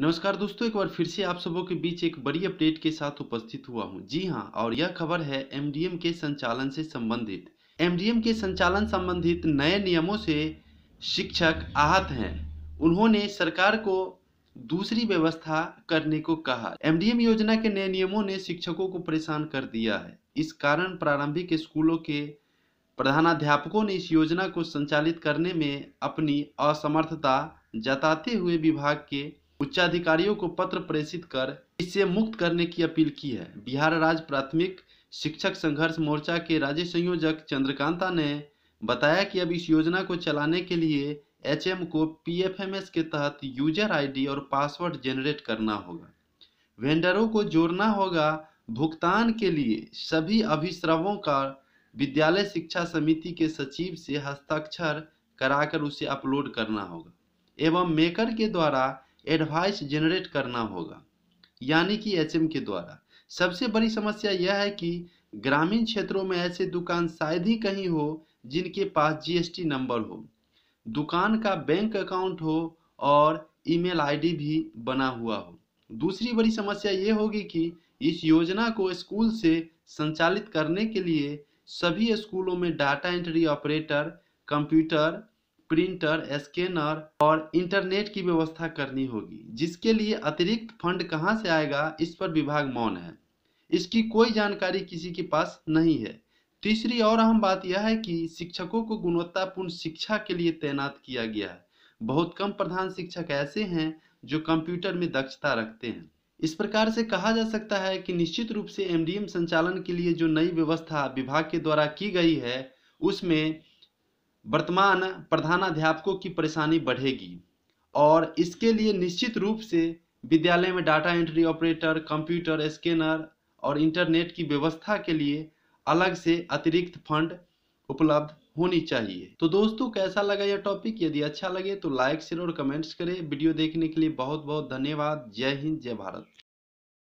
नमस्कार दोस्तों एक बार फिर से आप सबों के बीच एक बड़ी अपडेट के साथ उपस्थित हुआ हूं जी हां और यह खबर है एमडीएम के संचालन से संबंधित एमडीएम के संचालन संबंधित नए नियमों से शिक्षक आहत हैं उन्होंने सरकार को दूसरी व्यवस्था करने को कहा एमडीएम योजना के नए नियमों ने शिक्षकों को परेशान कर दिया है इस कारण प्रारंभिक स्कूलों के प्रधानाध्यापकों ने इस योजना को संचालित करने में अपनी असमर्थता जताते हुए विभाग के उच्चाधिकारियों को पत्र प्रेषित कर इससे मुक्त करने की अपील की है बिहार राज्य प्राथमिक शिक्षक संघर्ष मोर्चा के राज्य संयोजक चंद्रकांता ने बताया कि अब इस योजना को चलाने के लिए एचएम को पीएफएमएस के तहत यूजर आईडी और पासवर्ड जेनरेट करना होगा वेंडरों को जोड़ना होगा भुगतान के लिए सभी अभिश्रवों का विद्यालय शिक्षा समिति के सचिव से हस्ताक्षर कराकर उसे अपलोड करना होगा एवं मेकर के द्वारा एडवाइस जनरेट करना होगा यानी कि एच के द्वारा सबसे बड़ी समस्या यह है कि ग्रामीण क्षेत्रों में ऐसे दुकान शायद ही कहीं हो जिनके पास जीएसटी नंबर हो दुकान का बैंक अकाउंट हो और ईमेल आईडी भी बना हुआ हो दूसरी बड़ी समस्या ये होगी कि इस योजना को स्कूल से संचालित करने के लिए सभी स्कूलों में data entry operator computer printer scanner और इंटरनेट की व्यवस्था करनी होगी जिसके लिए अतिरिक्त फंड कहाँ से आएगा इस पर विभाग मौन है इसकी कोई जानकारी किसी के पास नहीं है तीसरी और अहम बात यह है कि शिक्षकों को गुणवत्तापूर्ण शिक्षा के लिए तैनात किया गया है बहुत कम प्रधान शिक्षक ऐसे हैं जो कंप्यूटर में दक्षता रखते हैं इस प्रकार से कहा जा सकता है कि निश्चित रूप से एमडीएम संचालन के लिए जो नई व्यवस्था विभाग के द्वारा की गई है उसमें वर्तमान प्रधानाध्यापकों की परेशानी बढ़ेगी और इसके लिए निश्चित रूप से विद्यालय में data entry operator computer scanner और इंटरनेट की व्यवस्था के लिए अलग से अतिरिक्त फंड उपलब्ध होनी चाहिए तो दोस्तों कैसा लगा यह टॉपिक यदि अच्छा लगे तो लाइक शेयर और कमेंट्स करें वीडियो देखने के लिए बहुत बहुत धन्यवाद जय हिंद जय भारत